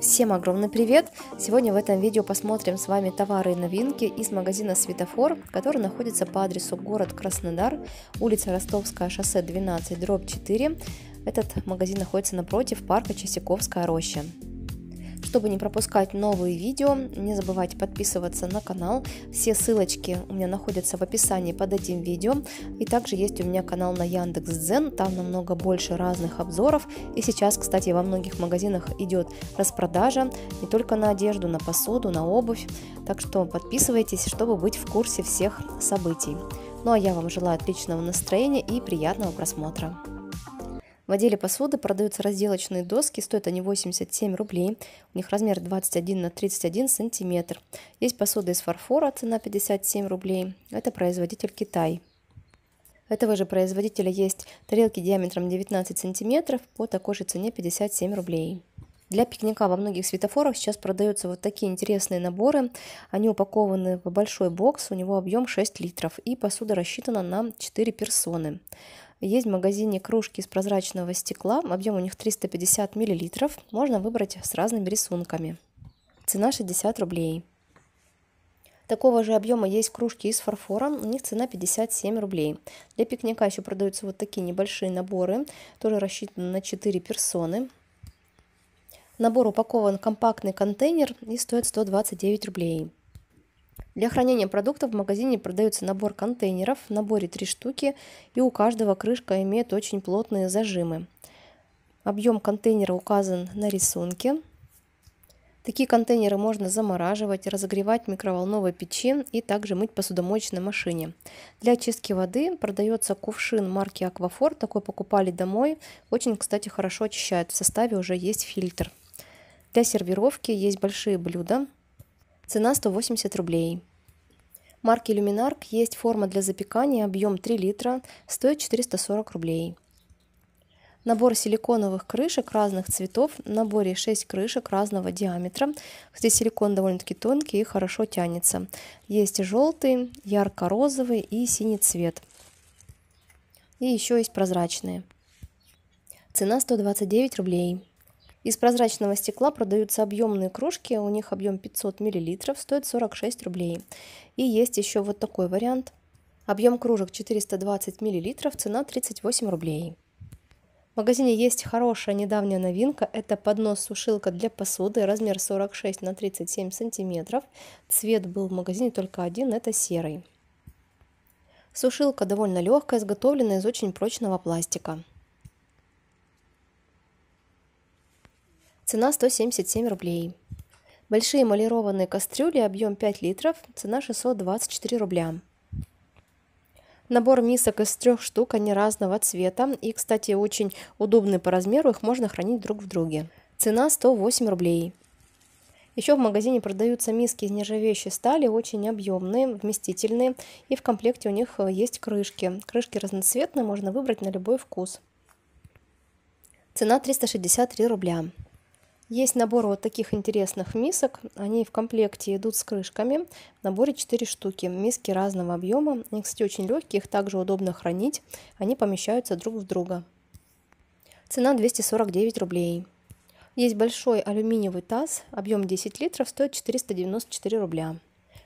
Всем огромный привет! Сегодня в этом видео посмотрим с вами товары и новинки из магазина «Светофор», который находится по адресу город Краснодар, улица Ростовская, шоссе 12, дробь 4. Этот магазин находится напротив парка Часиковская роща. Чтобы не пропускать новые видео, не забывайте подписываться на канал. Все ссылочки у меня находятся в описании под этим видео. И также есть у меня канал на Яндекс.Дзен, там намного больше разных обзоров. И сейчас, кстати, во многих магазинах идет распродажа не только на одежду, на посуду, на обувь. Так что подписывайтесь, чтобы быть в курсе всех событий. Ну а я вам желаю отличного настроения и приятного просмотра. В отделе посуды продаются разделочные доски, стоят они 87 рублей, у них размер 21 на 31 сантиметр. Есть посуда из фарфора, цена 57 рублей, это производитель Китай. Этого же производителя есть тарелки диаметром 19 сантиметров по такой же цене 57 рублей. Для пикника во многих светофорах сейчас продаются вот такие интересные наборы. Они упакованы в большой бокс, у него объем 6 литров, и посуда рассчитана на 4 персоны. Есть в магазине кружки из прозрачного стекла, объем у них 350 мл, можно выбрать с разными рисунками. Цена 60 рублей. Такого же объема есть кружки из фарфора, у них цена 57 рублей. Для пикника еще продаются вот такие небольшие наборы, тоже рассчитаны на 4 персоны. Набор упакован в компактный контейнер и стоит 129 рублей. Для хранения продуктов в магазине продается набор контейнеров, в наборе три штуки, и у каждого крышка имеет очень плотные зажимы. Объем контейнера указан на рисунке. Такие контейнеры можно замораживать, разогревать в микроволновой печи и также мыть в посудомоечной машине. Для очистки воды продается кувшин марки Аквафор, такой покупали домой. Очень, кстати, хорошо очищает, в составе уже есть фильтр. Для сервировки есть большие блюда. Цена 180 рублей. Марки Люминарк есть форма для запекания, объем 3 литра, стоит 440 рублей. Набор силиконовых крышек разных цветов, в наборе 6 крышек разного диаметра. Здесь силикон довольно-таки тонкий и хорошо тянется. Есть и желтый, ярко-розовый и синий цвет. И еще есть прозрачные. Цена 129 рублей. Из прозрачного стекла продаются объемные кружки, у них объем 500 мл, стоит 46 рублей. И есть еще вот такой вариант. Объем кружек 420 мл, цена 38 рублей. В магазине есть хорошая недавняя новинка. Это поднос-сушилка для посуды, размер 46 на 37 сантиметров. Цвет был в магазине только один, это серый. Сушилка довольно легкая, изготовлена из очень прочного пластика. Цена 177 рублей. Большие эмалированные кастрюли, объем 5 литров, цена 624 рубля. Набор мисок из трех штук, они разного цвета и, кстати, очень удобны по размеру, их можно хранить друг в друге. Цена 108 рублей. Еще в магазине продаются миски из нержавеющей стали, очень объемные, вместительные, и в комплекте у них э, есть крышки. Крышки разноцветные, можно выбрать на любой вкус. Цена 363 рубля. Есть набор вот таких интересных мисок. Они в комплекте идут с крышками. В наборе 4 штуки. Миски разного объема. Они, кстати, очень легкие, их также удобно хранить. Они помещаются друг в друга. Цена 249 рублей. Есть большой алюминиевый таз, объем 10 литров, стоит 494 рубля.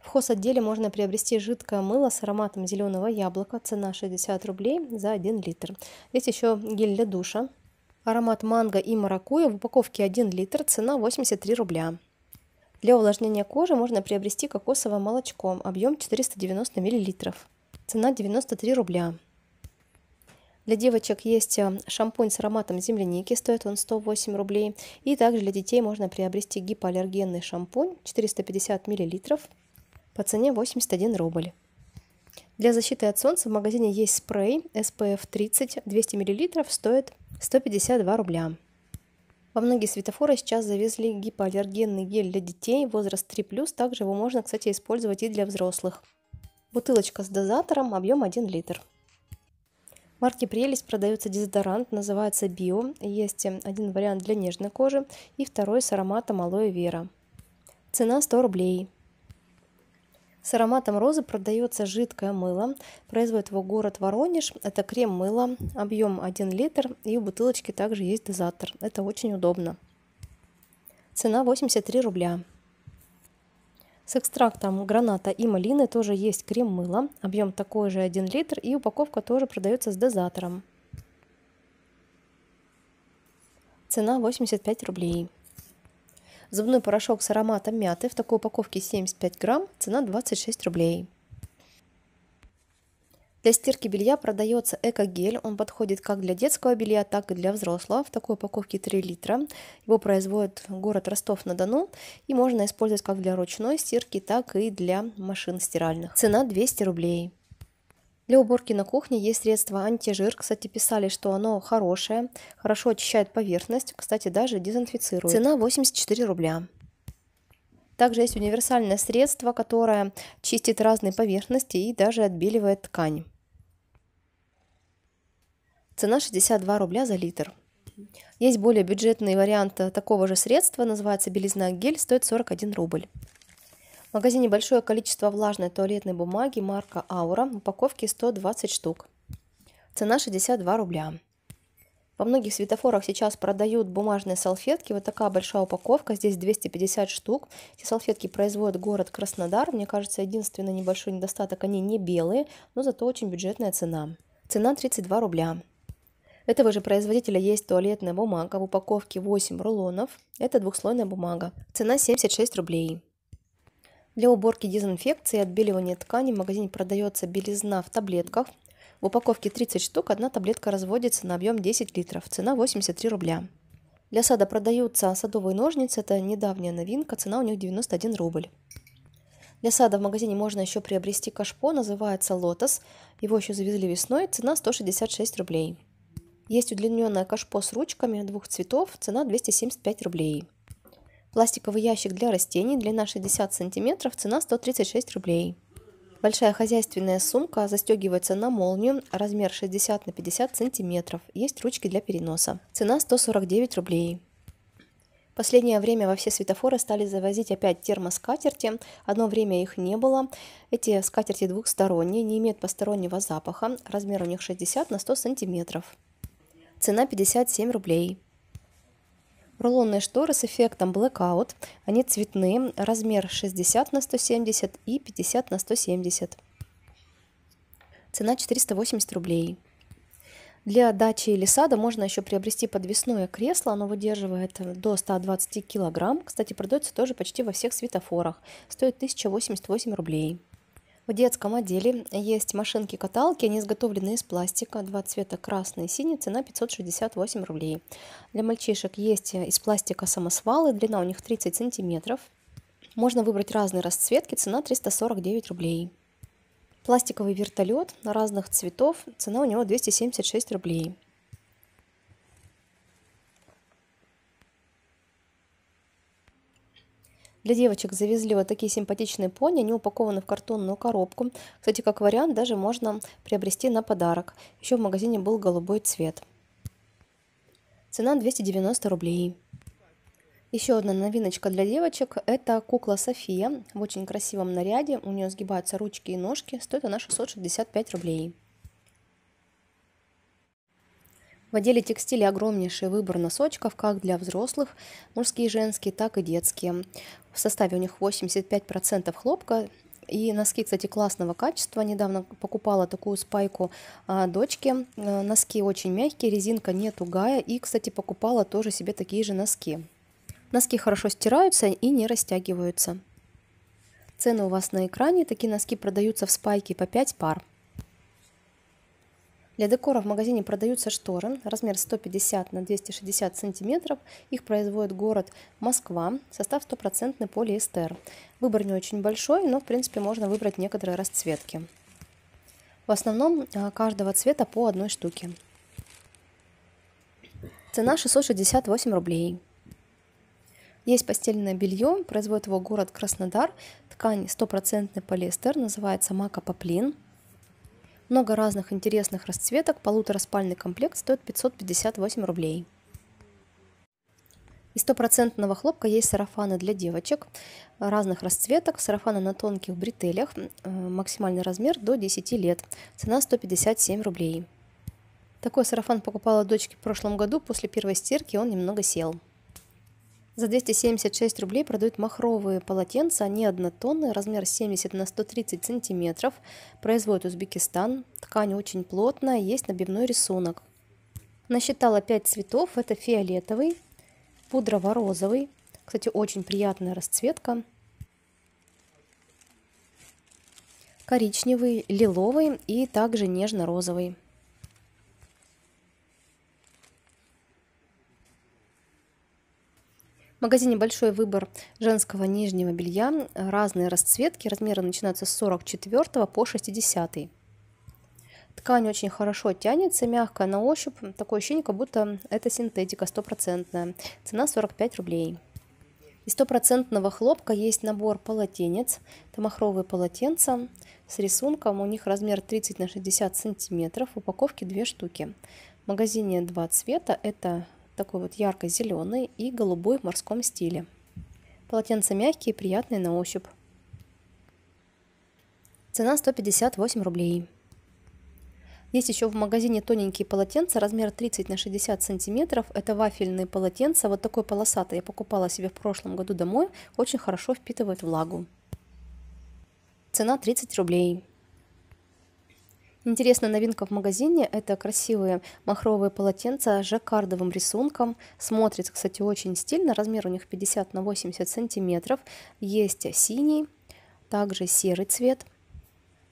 В хозотделе можно приобрести жидкое мыло с ароматом зеленого яблока, цена 60 рублей за 1 литр. Есть еще гель для душа, Аромат манго и маракуйя в упаковке 1 литр, цена 83 рубля. Для увлажнения кожи можно приобрести кокосовое молочко, объем 490 мл. Цена 93 рубля. Для девочек есть э, шампунь с ароматом земляники, стоит он 108 рублей. И также для детей можно приобрести гипоаллергенный шампунь 450 мл по цене 81 рубль. Для защиты от солнца в магазине есть спрей SPF 30 200 мл, стоит 152 рубля. Во многие светофоры сейчас завезли гипоаллергенный гель для детей, возраст 3+, также его можно, кстати, использовать и для взрослых. Бутылочка с дозатором, объем 1 литр. Марки «Прелесть» продается дезодорант, называется «Био». Есть один вариант для нежной кожи и второй с ароматом алоэ вера. Цена 100 рублей. С ароматом розы продается жидкое мыло. Производит его город Воронеж. Это крем-мыло, объем 1 литр. И в бутылочке также есть дозатор. Это очень удобно. Цена 83 рубля. С экстрактом граната и малины тоже есть крем-мыло. Объем такой же 1 литр. И упаковка тоже продается с дозатором. Цена 85 рублей. Зубной порошок с ароматом мяты в такой упаковке 75 грамм, цена 26 рублей. Для стирки белья продается эко-гель. Он подходит как для детского белья, так и для взрослого. В такой упаковке 3 литра. Его производит город Ростов-на-Дону. И можно использовать как для ручной стирки, так и для машин стиральных. Цена 200 рублей. Для уборки на кухне есть средство антижир. Кстати, писали, что оно хорошее, хорошо очищает поверхность, кстати, даже дезинфицирует. Цена 84 рубля. Также есть универсальное средство, которое чистит разные поверхности и даже отбеливает ткань. Цена 62 рубля за литр. Есть более бюджетный вариант такого же средства, называется белизна гель, стоит 41 рубль. В магазине большое количество влажной туалетной бумаги марка Аура, упаковки 120 штук. Цена 62 рубля. Во многих светофорах сейчас продают бумажные салфетки. Вот такая большая упаковка, здесь 250 штук. Эти салфетки производит город Краснодар. Мне кажется, единственный небольшой недостаток, они не белые, но зато очень бюджетная цена. Цена 32 рубля. Этого же производителя есть туалетная бумага в упаковке 8 рулонов. Это двухслойная бумага. Цена 76 рублей. Для уборки дезинфекции и отбеливания ткани в магазине продается белизна в таблетках. В упаковке 30 штук одна таблетка разводится на объем 10 литров. Цена 83 рубля. Для сада продаются садовые ножницы. Это недавняя новинка. Цена у них 91 рубль. Для сада в магазине можно еще приобрести кашпо, называется «Лотос». Его еще завезли весной, цена 166 рублей. Есть удлиненное кашпо с ручками двух цветов, цена 275 рублей. Пластиковый ящик для растений, длина 60 см, цена 136 рублей. Большая хозяйственная сумка застегивается на молнию, размер 60 на 50 см. Есть ручки для переноса. Цена 149 рублей. Последнее время во все светофоры стали завозить опять термоскатерти. Одно время их не было. Эти скатерти двухсторонние, не имеют постороннего запаха. Размер у них 60 на 100 сантиметров. Цена 57 рублей. Рулонные шторы с эффектом blackout. Они цветные, размер 60 на 170 и 50 на 170. Цена 480 рублей. Для дачи или сада можно еще приобрести подвесное кресло. Оно выдерживает до 120 килограмм. Кстати, продается тоже почти во всех светофорах. Стоит 1088 рублей. В детском отделе есть машинки-каталки, они изготовлены из пластика, два цвета красный и синий, цена 568 рублей. Для мальчишек есть из пластика самосвалы, длина у них 30 сантиметров. Можно выбрать разные расцветки, цена 349 рублей. Пластиковый вертолет разных цветов, цена у него 276 рублей. Для девочек завезли вот такие симпатичные пони, они упакованы в картонную коробку. Кстати, как вариант, даже можно приобрести на подарок. Еще в магазине был голубой цвет. Цена 290 рублей. Еще одна новиночка для девочек – это кукла София в очень красивом наряде. У нее сгибаются ручки и ножки. Стоит она 665 рублей. В отделе текстиля огромнейший выбор носочков как для взрослых, мужские и женские, так и детские. В составе у них 85% хлопка, и носки, кстати, классного качества. Недавно покупала такую спайку а, дочке. А, э, носки очень мягкие, резинка не тугая. И, кстати, покупала тоже себе такие же носки. Носки хорошо стираются и не растягиваются. Цены у вас на экране. Такие носки продаются в спайке по 5 пар. Для декора в магазине продаются шторы, размер 150 на 260 сантиметров. Их производит город Москва, состав 100% полиэстер. Выбор не очень большой, но в принципе можно выбрать некоторые расцветки. В основном а, каждого цвета по одной штуке. Цена 668 рублей. Есть постельное белье, производит его город Краснодар. Ткань 100% полиэстер, называется мака поплин. Много разных интересных расцветок, полутораспальный комплект стоит 558 рублей. Из стопроцентного хлопка есть сарафаны для девочек разных расцветок, сарафаны на тонких бретелях, э, максимальный размер до 10 лет, цена 157 рублей. Такой сарафан покупала дочке в прошлом году, после первой стирки он немного сел. За 276 рублей продают махровые полотенца, они однотонные, размер 70 на 130 сантиметров. Производит Узбекистан. Ткань очень плотная, есть набивной рисунок. Насчитала 5 цветов. Это фиолетовый, пудрово-розовый. Кстати, очень приятная расцветка. Коричневый, лиловый и также нежно-розовый. В магазине большой выбор женского нижнего белья, разные расцветки, размеры начинаются с 44 по 60. Ткань очень хорошо тянется, мягкая на ощупь, такое ощущение, как будто это синтетика стопроцентная. Цена 45 рублей. Из стопроцентного хлопка есть набор полотенец, это махровые полотенца с рисунком, у них размер 30 на 60 сантиметров, упаковки две штуки. В магазине два цвета, это такой вот ярко-зеленый и голубой в морском стиле. Полотенца мягкие, приятные на ощупь. Цена 158 рублей. Есть еще в магазине тоненькие полотенца, размер 30 на 60 сантиметров. Это вафельные полотенца, вот такой полосатый. Я покупала себе в прошлом году домой, очень хорошо впитывает влагу. Цена 30 рублей. Интересная новинка в магазине – это красивые махровые полотенца с жаккардовым рисунком. Смотрится, кстати, очень стильно. Размер у них 50 на 80 сантиметров. Есть синий, также серый цвет.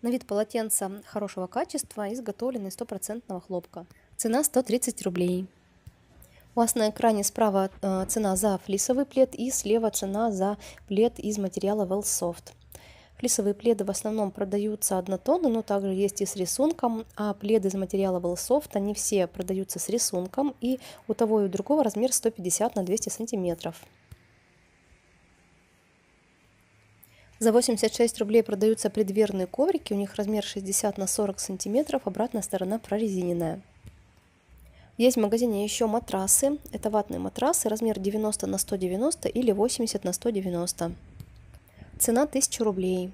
На вид полотенца хорошего качества, изготовлены из стопроцентного хлопка. Цена 130 рублей. У вас на экране справа э, цена за флисовый плед и слева цена за плед из материала Wellsoft. Флисовые пледы в основном продаются однотонно, но также есть и с рисунком, а пледы из материала Wellsoft, они все продаются с рисунком, и у того и у другого размер 150 на 200 сантиметров. За 86 рублей продаются предверные коврики, у них размер 60 на 40 сантиметров, обратная сторона прорезиненная. Есть в магазине еще матрасы, это ватные матрасы, размер 90 на 190 или 80 на 190 Цена 1000 рублей.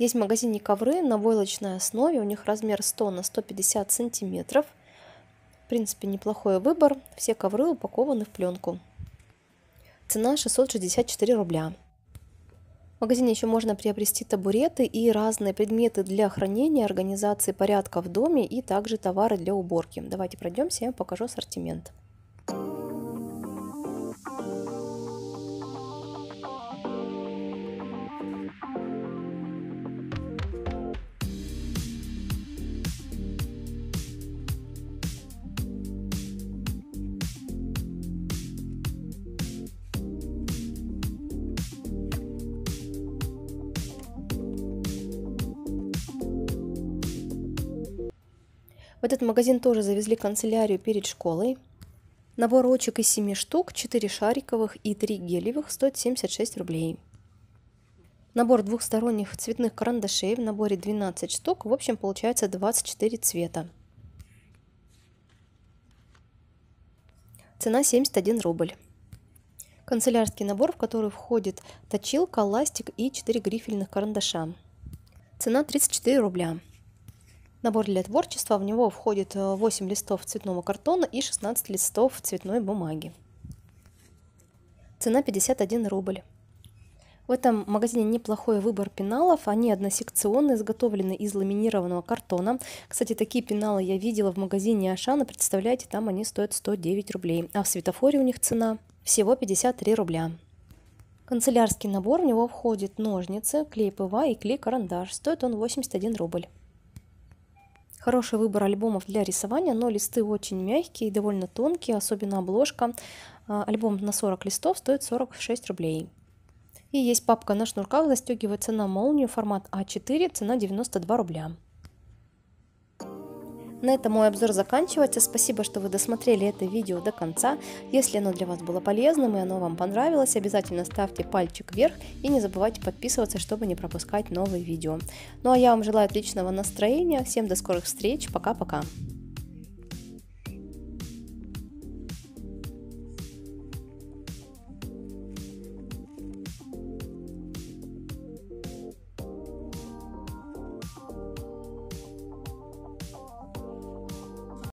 Есть в магазине ковры на войлочной основе. У них размер 100 на 150 сантиметров. В принципе, неплохой выбор. Все ковры упакованы в пленку. Цена 664 рубля. В магазине еще можно приобрести табуреты и разные предметы для хранения, организации порядка в доме и также товары для уборки. Давайте пройдемся, я покажу ассортимент. В этот магазин тоже завезли канцелярию перед школой. Набор ручек из 7 штук, 4 шариковых и 3 гелевых, стоит 76 рублей. Набор двухсторонних цветных карандашей в наборе 12 штук, в общем получается 24 цвета. Цена 71 рубль. Канцелярский набор, в который входит точилка, ластик и 4 грифельных карандаша. Цена 34 рубля. Набор для творчества, в него входит 8 э, листов цветного картона и 16 листов цветной бумаги. Цена 51 рубль. В этом магазине неплохой выбор пеналов. Они односекционные, изготовлены из ламинированного картона. Кстати, такие пеналы я видела в магазине Ашана. Представляете, там они стоят 109 рублей. А в светофоре у них цена всего 53 рубля. Канцелярский набор, в него входит ножницы, клей ПВА и клей-карандаш. Стоит он 81 рубль. Хороший выбор альбомов для рисования, но листы очень мягкие и довольно тонкие, особенно обложка. А, альбом на 40 листов стоит 46 рублей. И есть папка на шнурках, застегивается на молнию, формат А4, цена 92 рубля. На этом мой обзор заканчивается. Спасибо, что вы досмотрели это видео до конца. Если оно для вас было полезным и оно вам понравилось, обязательно ставьте пальчик вверх и не забывайте подписываться, чтобы не пропускать новые видео. Ну а я вам желаю отличного настроения. Всем до скорых встреч. Пока-пока.